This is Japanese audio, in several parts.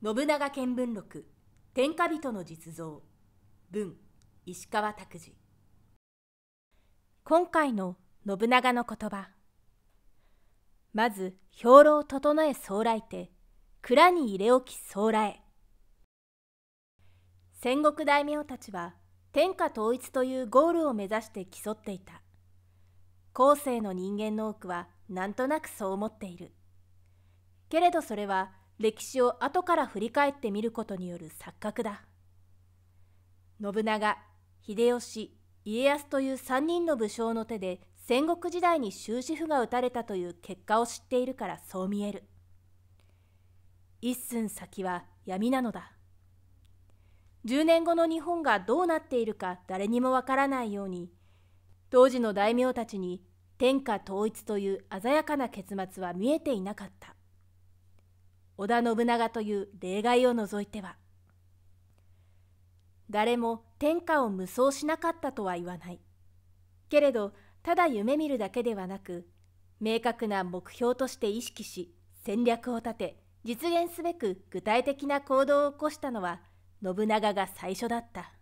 信長見聞録天下人の実像文石川拓司今回の信長の言葉まず兵糧を整え総来て蔵に入れ置き総来戦国大名たちは天下統一というゴールを目指して競っていた後世の人間の多くはなんとなくそう思っているけれどそれは歴史を後から振り返ってみることによる錯覚だ信長秀吉家康という3人の武将の手で戦国時代に終止符が打たれたという結果を知っているからそう見える一寸先は闇なのだ10年後の日本がどうなっているか誰にもわからないように当時の大名たちに天下統一という鮮やかな結末は見えていなかった織田信長という例外を除いては誰も天下を無双しなかったとは言わないけれどただ夢見るだけではなく明確な目標として意識し戦略を立て実現すべく具体的な行動を起こしたのは信長が最初だった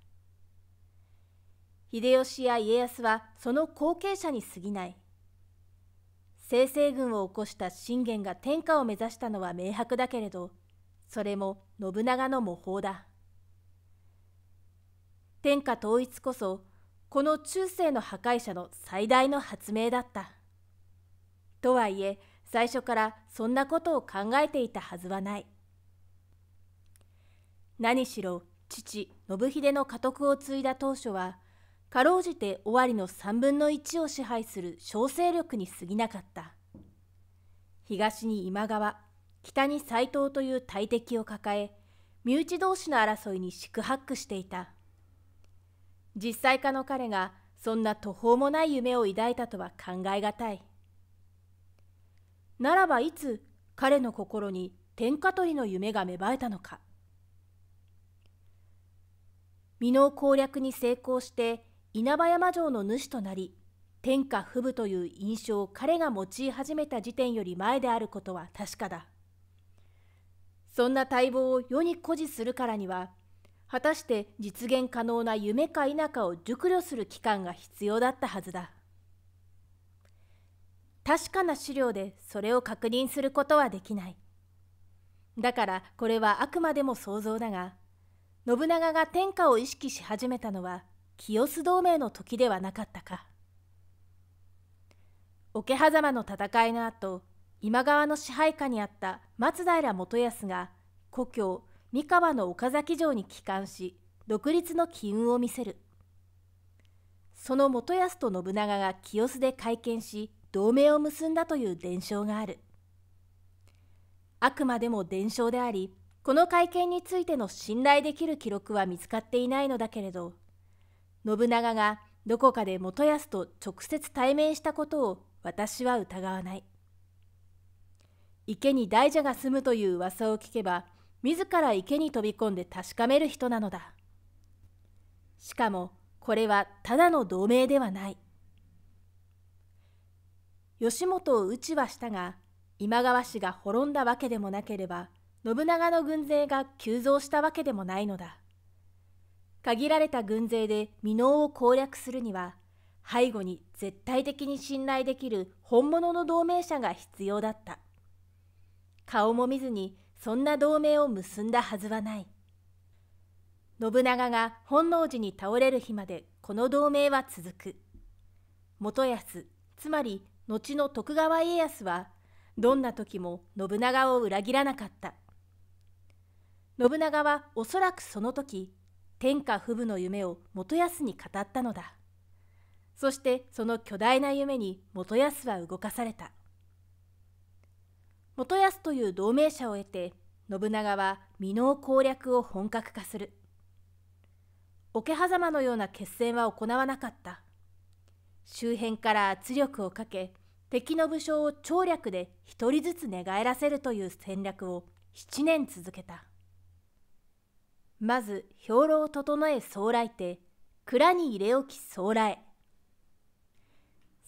秀吉や家康はその後継者に過ぎない生成軍を起こした信玄が天下を目指したのは明白だけれどそれも信長の模倣だ天下統一こそこの中世の破壊者の最大の発明だったとはいえ最初からそんなことを考えていたはずはない何しろ父信秀の家督を継いだ当初はかろうじて尾張の3分の1を支配する小勢力に過ぎなかった東に今川北に斎藤という大敵を抱え身内同士の争いに四苦八苦していた実際家の彼がそんな途方もない夢を抱いたとは考え難いならばいつ彼の心に天下取りの夢が芽生えたのか美濃攻略に成功して稲葉山城の主となり天下不武という印象を彼が用い始めた時点より前であることは確かだそんな待望を世に誇示するからには果たして実現可能な夢か否かを熟慮する期間が必要だったはずだ確かな資料でそれを確認することはできないだからこれはあくまでも想像だが信長が天下を意識し始めたのは清須同盟の時ではなかったか桶狭間の戦いの後今川の支配下にあった松平元康が故郷三河の岡崎城に帰還し独立の機運を見せるその元康と信長が清須で会見し同盟を結んだという伝承があるあくまでも伝承でありこの会見についての信頼できる記録は見つかっていないのだけれど信長がどこかで元康と直接対面したことを私は疑わない池に大蛇が住むという噂を聞けば自ら池に飛び込んで確かめる人なのだしかもこれはただの同盟ではない吉本を討ちはしたが今川氏が滅んだわけでもなければ信長の軍勢が急増したわけでもないのだ限られた軍勢で未納を攻略するには背後に絶対的に信頼できる本物の同盟者が必要だった顔も見ずにそんな同盟を結んだはずはない信長が本能寺に倒れる日までこの同盟は続く元康つまり後の徳川家康はどんな時も信長を裏切らなかった信長はおそらくその時天下不武の夢を元康に語ったのだそしてその巨大な夢に元康は動かされた元康という同盟者を得て信長は箕面攻略を本格化する桶狭間のような決戦は行わなかった周辺から圧力をかけ敵の武将を調略で一人ずつ寝返らせるという戦略を7年続けた。まず兵糧を整え総来て蔵に入れ置き総来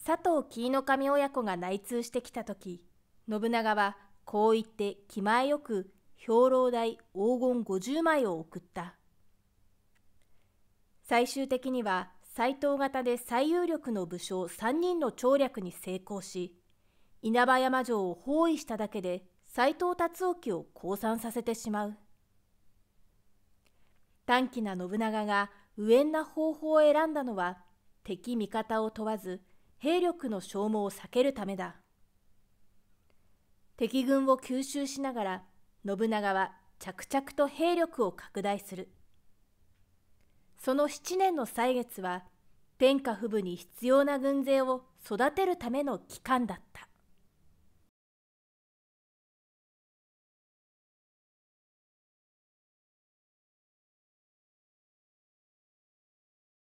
佐藤紀伊神親子が内通してきた時信長はこう言って気前よく兵糧代黄金50枚を送った最終的には斎藤型で最有力の武将3人の調略に成功し稲葉山城を包囲しただけで斎藤達興を降参させてしまう。短気な信長が無縁な方法を選んだのは敵味方を問わず兵力の消耗を避けるためだ敵軍を吸収しながら信長は着々と兵力を拡大するその7年の歳月は天下不武に必要な軍勢を育てるための期間だった